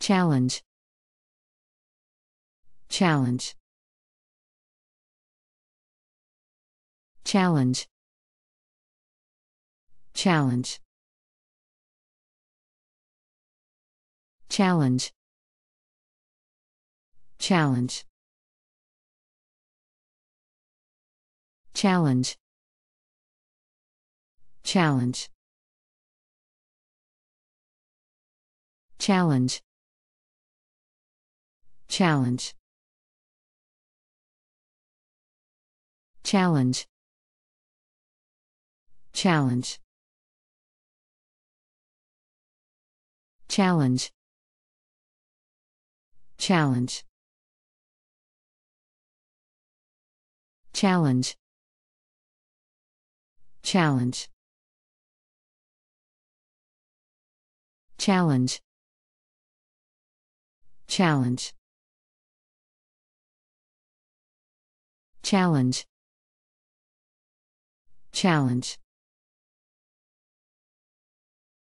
Challenge. Challenge. Challenge. Challenge. Challenge. Challenge. Challenge. Challenge. Challenge. Challenge. Challenge. Challenge. Challenge. Challenge. Challenge. Challenge. Challenge. Challenge. Challenge. Challenge.